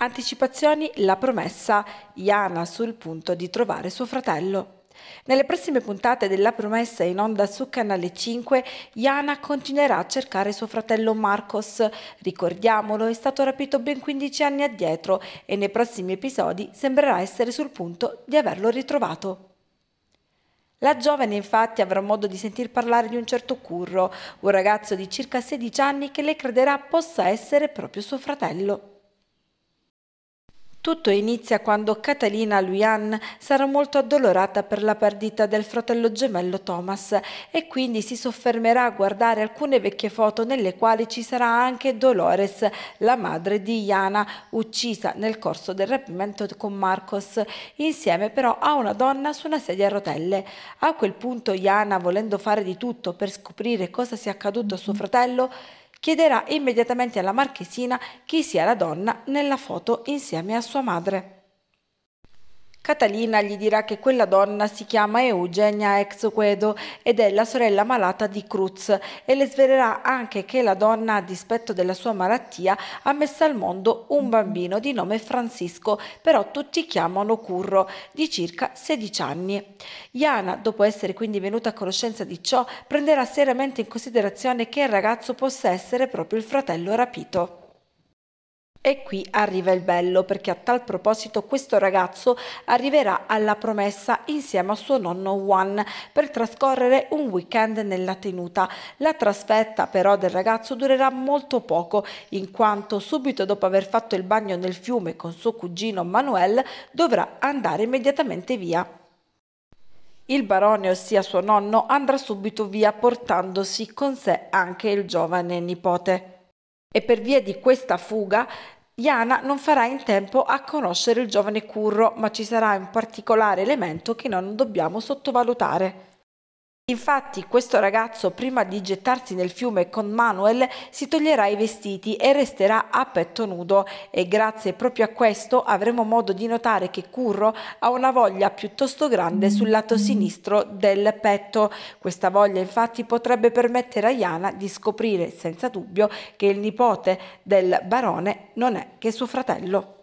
Anticipazioni la promessa Iana sul punto di trovare suo fratello. Nelle prossime puntate della promessa in onda su Canale 5, Iana continuerà a cercare suo fratello Marcos. Ricordiamolo, è stato rapito ben 15 anni addietro e nei prossimi episodi sembrerà essere sul punto di averlo ritrovato. La giovane infatti avrà modo di sentir parlare di un certo Curro, un ragazzo di circa 16 anni che le crederà possa essere proprio suo fratello. Tutto inizia quando Catalina Luian sarà molto addolorata per la perdita del fratello gemello Thomas e quindi si soffermerà a guardare alcune vecchie foto nelle quali ci sarà anche Dolores, la madre di Iana, uccisa nel corso del rapimento con Marcos, insieme però a una donna su una sedia a rotelle. A quel punto Iana, volendo fare di tutto per scoprire cosa sia accaduto a suo fratello, chiederà immediatamente alla marchesina chi sia la donna nella foto insieme a sua madre. Catalina gli dirà che quella donna si chiama Eugenia Exoquedo ed è la sorella malata di Cruz e le svelerà anche che la donna, a dispetto della sua malattia, ha messo al mondo un bambino di nome Francisco, però tutti chiamano Curro, di circa 16 anni. Iana, dopo essere quindi venuta a conoscenza di ciò, prenderà seriamente in considerazione che il ragazzo possa essere proprio il fratello rapito. E qui arriva il bello perché a tal proposito questo ragazzo arriverà alla promessa insieme a suo nonno Juan per trascorrere un weekend nella tenuta. La trasfetta però del ragazzo durerà molto poco in quanto subito dopo aver fatto il bagno nel fiume con suo cugino Manuel dovrà andare immediatamente via. Il barone, ossia suo nonno, andrà subito via portandosi con sé anche il giovane nipote. E per via di questa fuga Iana non farà in tempo a conoscere il giovane Curro, ma ci sarà un particolare elemento che non dobbiamo sottovalutare. Infatti questo ragazzo prima di gettarsi nel fiume con Manuel si toglierà i vestiti e resterà a petto nudo e grazie proprio a questo avremo modo di notare che Curro ha una voglia piuttosto grande sul lato sinistro del petto. Questa voglia infatti potrebbe permettere a Iana di scoprire senza dubbio che il nipote del barone non è che suo fratello.